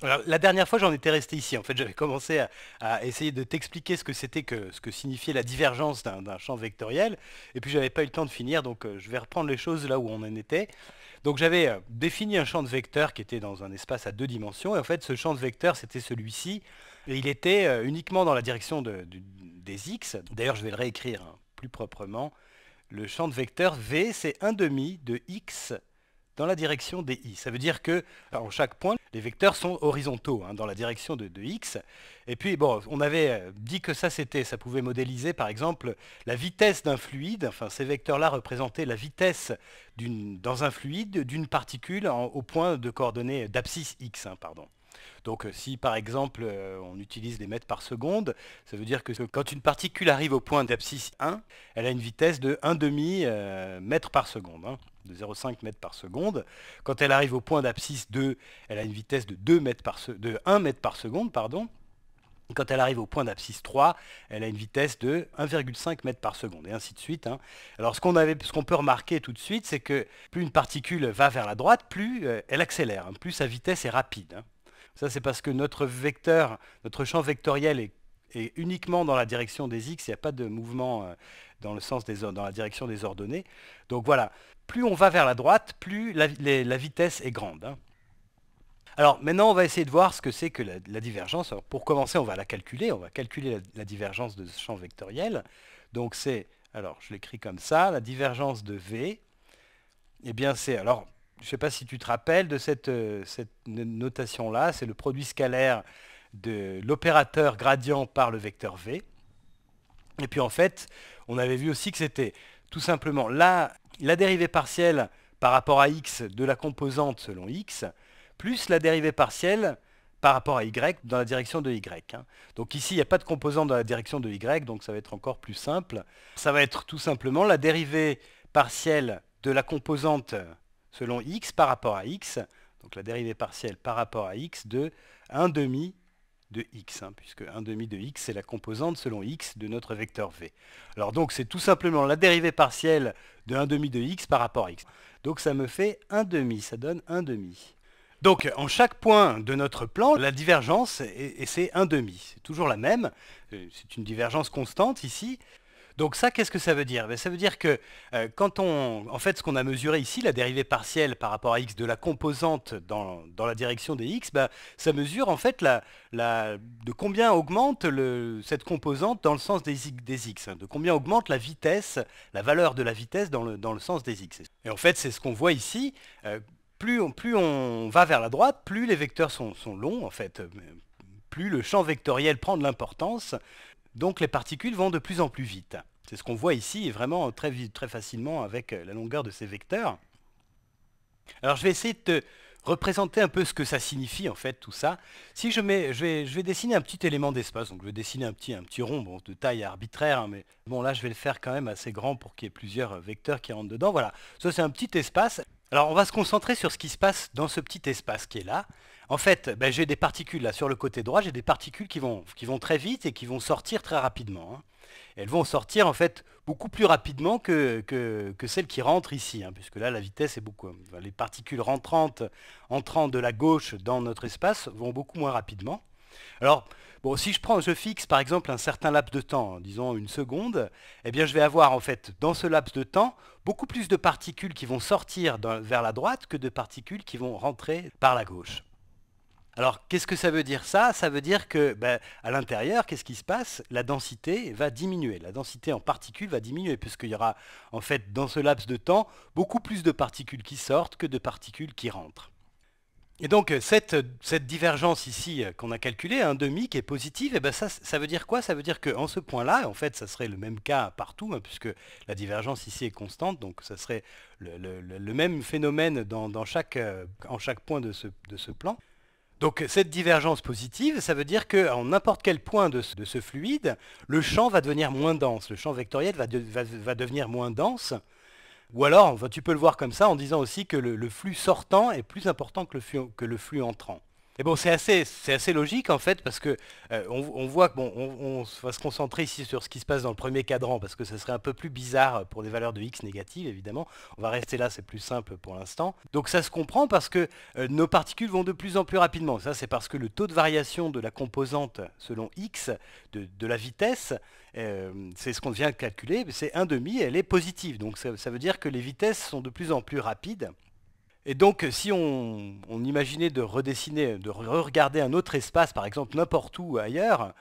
Alors, la dernière fois, j'en étais resté ici. En fait, j'avais commencé à, essayer de t'expliquer ce que c'était que ce que signifiait la divergence d'un champ vectoriel, et puis j'avais pas eu le temps de finir, donc euh, je vais reprendre les choses là où on en était. Donc j'avais euh, défini un champ de vecteur qui était dans un espace à deux dimensions, et en fait, ce champ de vecteur, c'était celui-ci, il était euh, uniquement dans la direction des x. D'ailleurs, je vais le réécrire hein, plus proprement. Le champ de vecteur V, c'est 1 demi de x dans la direction des i. Ça veut dire que, en chaque point, les vecteurs sont horizontaux, hein, dans la direction de, x. Et puis, bon, on avait euh, dit que ça, c'était, ça pouvait modéliser, par exemple, la vitesse d'un fluide. Enfin, ces vecteurs-là représentaient la vitesse dans un fluide d'une particule au point de coordonnées d'abscisse x, hein, pardon. Donc euh, si par exemple euh, on utilise les mètres par seconde, ça veut dire que quand une particule arrive au point d'abscisse 1, elle a une vitesse de 1,5 euh, mètre par seconde. Hein, de 0,5 mètre par seconde. Quand elle arrive au point d'abscisse 2, elle a une vitesse de, 2 1 mètre par seconde. Pardon. quand elle arrive au point d'abscisse 3, elle a une vitesse de 1,5 mètre par seconde, et ainsi de suite. Hein. Alors ce qu'on peut remarquer tout de suite, c'est que plus une particule va vers la droite, plus elle accélère, hein, plus sa vitesse est rapide. Ça, c'est parce que notre vecteur, notre champ vectoriel est, uniquement dans la direction des x. Il n'y a pas de mouvement euh, dans le sens des dans la direction des ordonnées. Donc voilà, plus on va vers la droite, plus la, vitesse est grande. Hein. Alors maintenant, on va essayer de voir ce que c'est que la, divergence. pour commencer, on va la calculer. On va calculer la, divergence de ce champ vectoriel. Donc c'est, alors je l'écris comme ça, la divergence de V, eh bien c'est, alors je ne sais pas si tu te rappelles de cette, euh, notation-là, c'est le produit scalaire de l'opérateur gradient par le vecteur v. Et puis en fait, on avait vu aussi que c'était tout simplement la, dérivée partielle par rapport à x de la composante selon x, plus la dérivée partielle par rapport à y dans la direction de y. Hein. Donc ici, il n'y a pas de composante dans la direction de y, donc ça va être encore plus simple. Ça va être tout simplement la dérivée partielle de la composante selon x par rapport à x, donc la dérivée partielle par rapport à x de 1 demi de x, hein, puisque 1 demi de x, c'est la composante selon x de notre vecteur v. Alors donc, c'est tout simplement la dérivée partielle de 1 demi de x par rapport à x. Donc ça me fait 1 demi, ça donne 1 demi. Donc en chaque point de notre plan, la divergence, et c'est 1 demi. C'est toujours la même, euh, c'est une divergence constante ici. Donc ça, qu'est-ce que ça veut dire ben, Ça veut dire que euh, quand on... En fait, ce qu'on a mesuré ici, la dérivée partielle par rapport à x de la composante dans, la direction des x, ben, ça mesure en fait la, de combien augmente cette composante dans le sens des, des x, hein, de combien augmente la vitesse, la valeur de la vitesse dans le, sens des x. Et en fait, c'est ce qu'on voit ici. Euh, plus, on, plus on va vers la droite, plus les vecteurs sont, longs, en fait, euh, plus le champ vectoriel prend de l'importance, donc les particules vont de plus en plus vite. C'est ce qu'on voit ici, vraiment très, vite, très facilement avec euh, la longueur de ces vecteurs. Alors je vais essayer de te représenter un peu ce que ça signifie en fait tout ça. Si je, mets, je, vais, dessiner un petit élément d'espace, donc je vais dessiner un petit, un petit rond de taille arbitraire, hein, mais bon là je vais le faire quand même assez grand pour qu'il y ait plusieurs euh, vecteurs qui rentrent dedans. Voilà, ça c'est un petit espace. Alors on va se concentrer sur ce qui se passe dans ce petit espace qui est là. En fait, ben, j'ai des particules là sur le côté droit, j'ai des particules qui vont, très vite et qui vont sortir très rapidement. Hein. Elles vont sortir en fait beaucoup plus rapidement que, celles qui rentrent ici, hein, puisque là la vitesse est beaucoup. Les particules rentrantes, entrant de la gauche dans notre espace vont beaucoup moins rapidement. Alors, si je prends, je fixe par exemple un certain laps de temps, disons une seconde, eh bien je vais avoir en fait dans ce laps de temps beaucoup plus de particules qui vont sortir vers la droite que de particules qui vont rentrer par la gauche. Alors, qu'est-ce que ça veut dire ça Ça veut dire que ben, à l'intérieur, qu'est-ce qui se passe La densité va diminuer. La densité en particules va diminuer, puisqu'il y aura, en fait, dans ce laps de temps, beaucoup plus de particules qui sortent que de particules qui rentrent. Et donc cette, divergence ici euh, qu'on a calculée, un demi qui est positive, eh ben, ça, veut dire quoi Ça veut dire qu'en ce point-là, en fait, ça serait le même cas partout, hein, puisque la divergence ici est constante, donc ça serait le, même phénomène dans, euh, en chaque point de ce plan. Donc cette divergence positive, ça veut dire qu'en n'importe quel point de ce, fluide, le champ va devenir moins dense, le champ vectoriel va, devenir moins dense. Ou alors, tu peux le voir comme ça en disant aussi que le, flux sortant est plus important que le flux entrant. Et bon, c'est assez, logique en fait, parce que euh, on, voit qu'on on, va se concentrer ici sur ce qui se passe dans le premier cadran, parce que ce serait un peu plus bizarre pour des valeurs de x négatives, évidemment. On va rester là, c'est plus simple pour l'instant. Donc ça se comprend parce que euh, nos particules vont de plus en plus rapidement. Ça, c'est parce que le taux de variation de la composante selon x, de, la vitesse, euh, c'est ce qu'on vient de calculer, c'est 1,5, elle est positive. Donc ça veut dire que les vitesses sont de plus en plus rapides. Et donc, euh, si on, imaginait de redessiner, de regarder un autre espace, par exemple n'importe où ailleurs,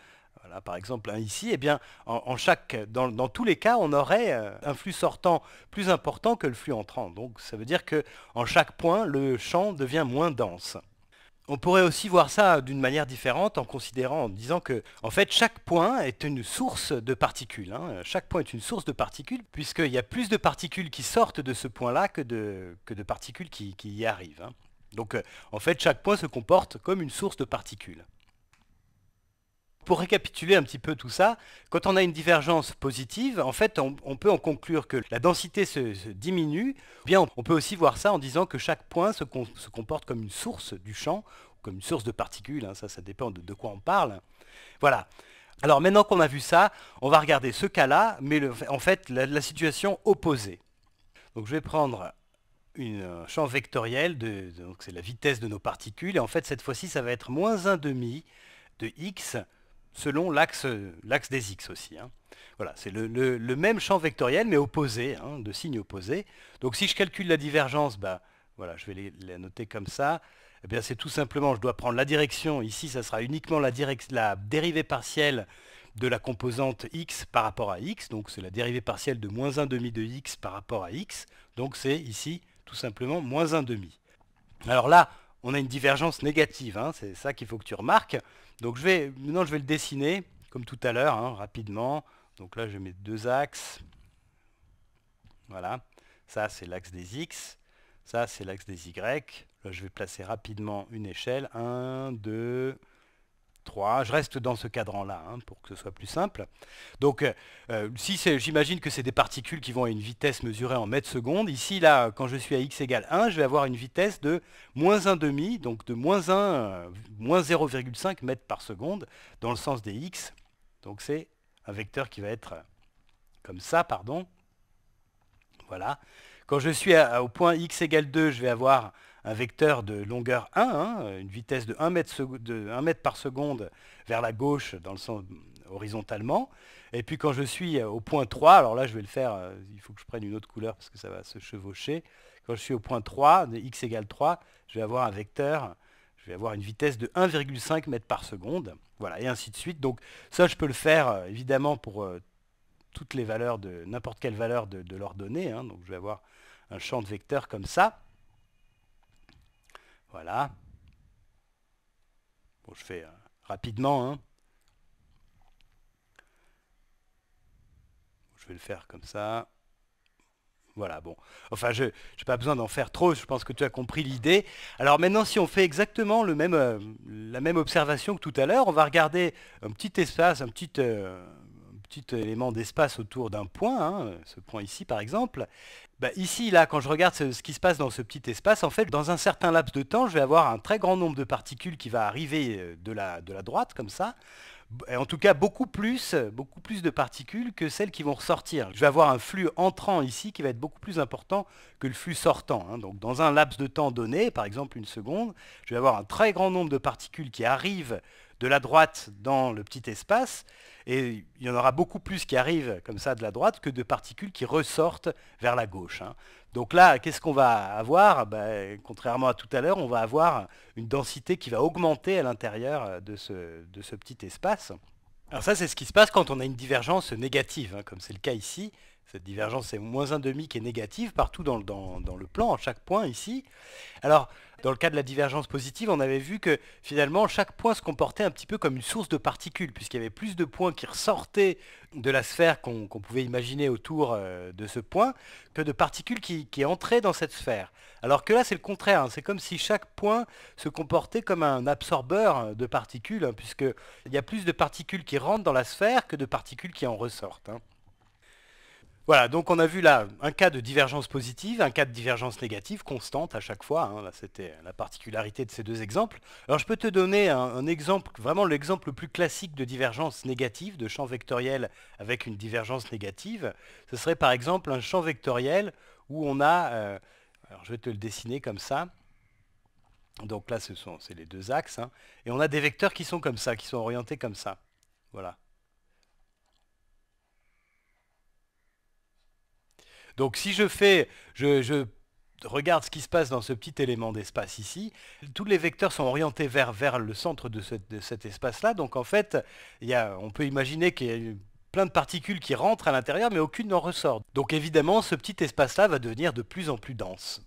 par exemple ici, eh bien, en, chaque, dans, dans, tous les cas, on aurait euh, un flux sortant plus important que le flux entrant. Donc ça veut dire qu'en chaque point, le champ devient moins dense on pourrait aussi voir ça d'une manière différente en considérant, en disant que en fait chaque point est une source de particules. Hein. Chaque point est une source de particules puisqu'il y a plus de particules qui sortent de ce point-là que de, particules qui, y arrivent. Hein. Donc euh, en fait chaque point se comporte comme une source de particules pour récapituler un petit peu tout ça, quand on a une divergence positive, en fait, on, peut en conclure que la densité se, diminue. bien, on, peut aussi voir ça en disant que chaque point se, comporte comme une source du champ, comme une source de particules, hein, ça, ça dépend de, quoi on parle. Voilà. Alors maintenant qu'on a vu ça, on va regarder ce cas-là, mais en fait la, situation opposée. Donc je vais prendre un champ vectoriel, c'est la vitesse de nos particules, et en fait cette fois-ci ça va être moins 1,5 de x selon l'axe des x aussi. Hein. Voilà, c'est le, même champ vectoriel, mais opposé, hein, de signes opposés. Donc si je calcule la divergence, bah, je vais la noter comme ça. Eh bien, c'est tout simplement, je dois prendre la direction, ici, ça sera uniquement la, dérivée partielle de la composante x par rapport à x, donc c'est la dérivée partielle de moins 1 demi de x par rapport à x, donc c'est ici tout simplement moins 1 demi. Alors là, on a une divergence négative, hein. c'est ça qu'il faut que tu remarques, donc je vais, maintenant je vais le dessiner, comme tout à l'heure, hein, rapidement. Donc là je mets deux axes. Voilà, ça c'est l'axe des X, ça c'est l'axe des Y. Là je vais placer rapidement une échelle. 1, 2, je reste dans ce cadran-là hein, pour que ce soit plus simple. Donc, euh, euh, si j'imagine que c'est des particules qui vont à une vitesse mesurée en mètres secondes, ici, là, quand je suis à x égale 1, je vais avoir une vitesse de moins 1,5, donc de moins 1, 0,5 euh, mètres par seconde dans le sens des x. Donc, c'est un vecteur qui va être comme ça, pardon. Voilà. Quand je suis au point x égale 2, je vais avoir un vecteur de longueur 1, hein, une vitesse de 1 mètre, par seconde vers la gauche dans le sens mm, horizontalement. Et puis quand je suis euh, au point 3, alors là je vais le faire, euh, il faut que je prenne une autre couleur parce que ça va se chevaucher. Quand je suis au point 3, de x égale 3, je vais avoir un vecteur, je vais avoir une vitesse de 1,5 mètre par seconde. Voilà, et ainsi de suite. Donc ça je peux le faire euh, évidemment pour toutes les valeurs de n'importe quelle valeur de, l'ordonnée, hein. Donc je vais avoir un champ de vecteurs comme ça. Voilà. Bon, je fais euh, rapidement. Hein. Je vais le faire comme ça. Voilà, bon. Enfin, je n'ai pas besoin d'en faire trop, je pense que tu as compris l'idée. Alors maintenant, si on fait exactement euh, la même observation que tout à l'heure, on va regarder un petit espace, un petit, euh, petit élément d'espace autour d'un point, hein, ce point ici par exemple, bah, ici, là, quand je regarde ce, qui se passe dans ce petit espace, en fait, dans un certain laps de temps, je vais avoir un très grand nombre de particules qui va arriver euh, de la, de la droite, comme ça, en tout cas beaucoup plus, beaucoup plus de particules que celles qui vont ressortir. Je vais avoir un flux entrant ici qui va être beaucoup plus important que le flux sortant. Hein. Donc dans un laps de temps donné, par exemple une seconde, je vais avoir un très grand nombre de particules qui arrivent de la droite dans le petit espace, et il y en aura beaucoup plus qui arrivent comme ça de la droite que de particules qui ressortent vers la gauche. Hein. Donc là, qu'est-ce qu'on va avoir ben, Contrairement à tout à l'heure, on va avoir une densité qui va augmenter à l'intérieur euh, de ce, de ce petit espace. Alors ça, c'est ce qui se passe quand on a une divergence négative, hein. comme c'est le cas ici. Cette divergence est moins 1,5 qui est négative partout dans, dans, le plan, à chaque point ici. Alors, dans le cas de la divergence positive, on avait vu que finalement chaque point se comportait un petit peu comme une source de particules, puisqu'il y avait plus de points qui ressortaient de la sphère qu'on pouvait imaginer autour euh, de ce point que de particules qui, entraient dans cette sphère. Alors que là, c'est le contraire. Hein. C'est comme si chaque point se comportait comme un absorbeur hein, de particules, hein, puisqu'il y a plus de particules qui rentrent dans la sphère que de particules qui en ressortent. Voilà, donc on a vu là un cas de divergence positive, un cas de divergence négative, constante à chaque fois. Hein. C'était la particularité de ces deux exemples. Alors je peux te donner un, exemple, vraiment l'exemple le plus classique de divergence négative, de champ vectoriel avec une divergence négative. Ce serait par exemple un champ vectoriel où on a, euh, alors je vais te le dessiner comme ça. Donc là, ce sont les deux axes. Hein, et on a des vecteurs qui sont comme ça, qui sont orientés comme ça. Voilà. Donc si je fais, je, regarde ce qui se passe dans ce petit élément d'espace ici. Tous les vecteurs sont orientés vers, le centre de, cet espace-là. Donc en fait, on peut imaginer qu'il y a plein de particules qui rentrent à l'intérieur, mais aucune n'en ressort. Donc évidemment, ce petit espace-là va devenir de plus en plus dense.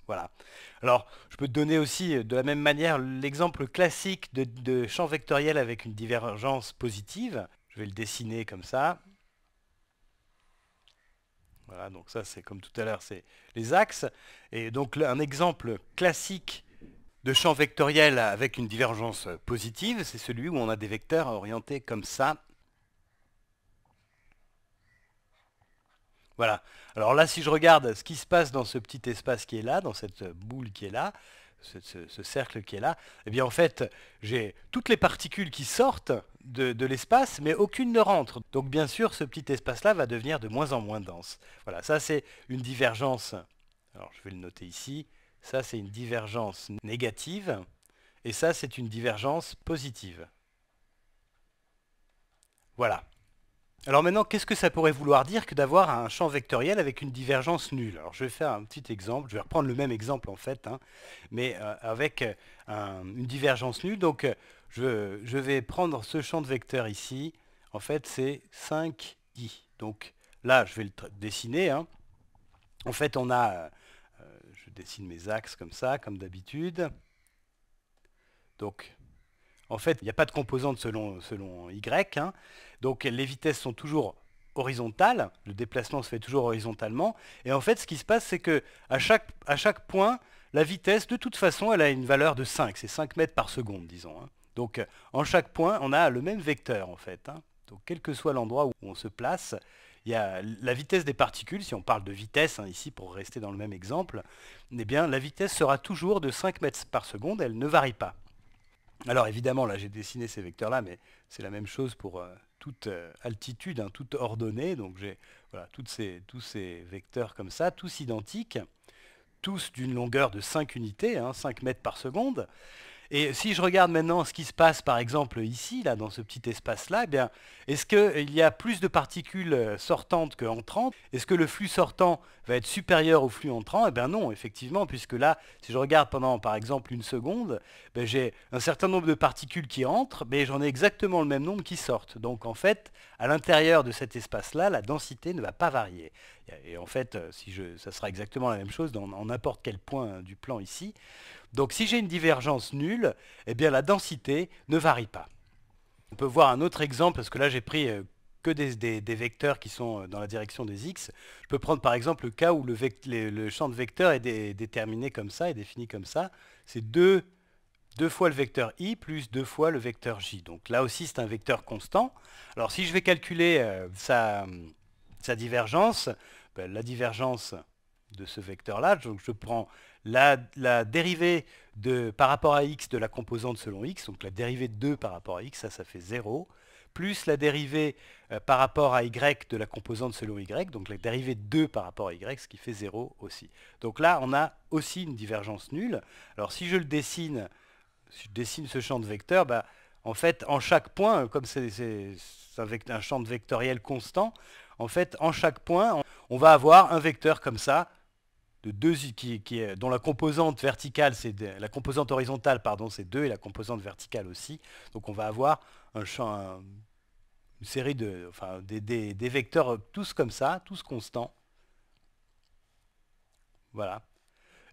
Alors, je peux te donner aussi euh, de la même manière l'exemple classique de, de champ vectoriel avec une divergence positive. Je vais le dessiner comme ça. Voilà, donc ça c'est comme tout à l'heure, c'est les axes. Et donc un exemple classique de champ vectoriel avec une divergence positive, c'est celui où on a des vecteurs orientés comme ça. Voilà. Alors là, si je regarde ce qui se passe dans ce petit espace qui est là, dans cette boule qui est là, ce, cercle qui est là, eh bien en fait, j'ai toutes les particules qui sortent de l'espace, mais aucune ne rentre. Donc bien sûr, ce petit espace-là va devenir de moins en moins dense. Voilà, ça c'est une divergence. Alors je vais le noter ici. Ça c'est une divergence négative, et ça c'est une divergence positive. Voilà. Alors maintenant, qu'est-ce que ça pourrait vouloir dire que d'avoir un champ vectoriel avec une divergence nulle Alors je vais faire un petit exemple, je vais reprendre le même exemple en fait, hein, mais euh, avec euh, une divergence nulle. Donc euh, je, vais prendre ce champ de vecteur ici, en fait c'est 5i. Donc là, je vais le dessiner. Hein. En fait, on a, je dessine mes axes comme ça, comme d'habitude. Donc en fait, il n'y a pas de composante selon, Y. Hein. Donc les vitesses sont toujours horizontales. Le déplacement se fait toujours horizontalement. Et en fait, ce qui se passe, c'est que à chaque, point, la vitesse, de toute façon, elle a une valeur de 5. C'est 5 mètres par seconde, disons. Hein. Donc en chaque point, on a le même vecteur, en fait. Hein. Donc quel que soit l'endroit où on se place, il la vitesse des particules, si on parle de vitesse ici pour rester dans le même exemple, eh bien la vitesse sera toujours de 5 mètres par seconde, elle ne varie pas. Alors évidemment, là j'ai dessiné ces vecteurs-là, mais c'est la même chose pour euh, toute euh, altitude, hein, toute ordonnée. Donc j'ai voilà, tous ces vecteurs comme ça, tous identiques, tous d'une longueur de 5 unités, 5 hein, mètres par seconde. Et si je regarde maintenant ce qui se passe, par exemple, ici, dans ce petit espace-là, eh est-ce qu'il euh, y a plus de particules euh, sortantes entrantes Est-ce que le flux sortant va être supérieur au flux entrant Eh bien non, effectivement, puisque là, si je regarde pendant, par exemple, une seconde, ben, j'ai un certain nombre de particules qui entrent, mais j'en ai exactement le même nombre qui sortent. Donc, en fait, à l'intérieur de cet espace-là, la densité ne va pas varier. Et en fait, euh, si ça sera exactement la même chose dans n'importe quel point euh, du plan ici. Donc si j'ai une divergence nulle, eh bien la densité ne varie pas. On peut voir un autre exemple, parce que là j'ai pris euh, que des, vecteurs qui sont dans la direction des x. Je peux prendre par exemple le cas où le, champ de vecteur est déterminé comme ça, est défini comme ça. C'est 2, fois le vecteur i plus 2 fois le vecteur j. Donc là aussi c'est un vecteur constant. Alors si je vais calculer sa divergence, la divergence de ce vecteur-là. Donc je prends la, dérivée de, par rapport à x de la composante selon x, donc la dérivée de 2 par rapport à x, ça, ça fait 0, plus la dérivée euh, par rapport à y de la composante selon y, donc la dérivée de 2 par rapport à y, ce qui fait 0 aussi. Donc là, on a aussi une divergence nulle. Alors si je le dessine, si je dessine ce champ de vecteur, bah, en fait, en chaque point, comme c'est un, un champ de vectoriel constant, en fait, en chaque point, on va avoir un vecteur comme ça, de deux, qui, dont la composante verticale, c'est la composante horizontale, pardon, c'est 2 et la composante verticale aussi. Donc on va avoir une série de, enfin, des, vecteurs tous comme ça, tous constants. Voilà.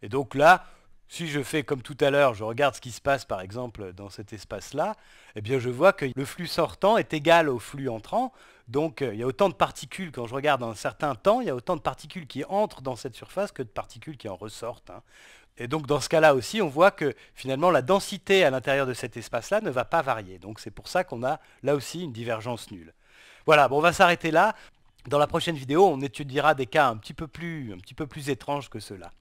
Et donc là, si je fais comme tout à l'heure, je regarde ce qui se passe par exemple dans cet espace-là, eh bien je vois que le flux sortant est égal au flux entrant. Donc euh, il y a autant de particules, quand je regarde un certain temps, il y a autant de particules qui entrent dans cette surface que de particules qui en ressortent. Hein. Et donc dans ce cas-là aussi, on voit que finalement la densité à l'intérieur de cet espace-là ne va pas varier. Donc c'est pour ça qu'on a là aussi une divergence nulle. Voilà, bon, on va s'arrêter là. Dans la prochaine vidéo, on étudiera des cas un petit peu plus, un petit peu plus étranges que ceux-là.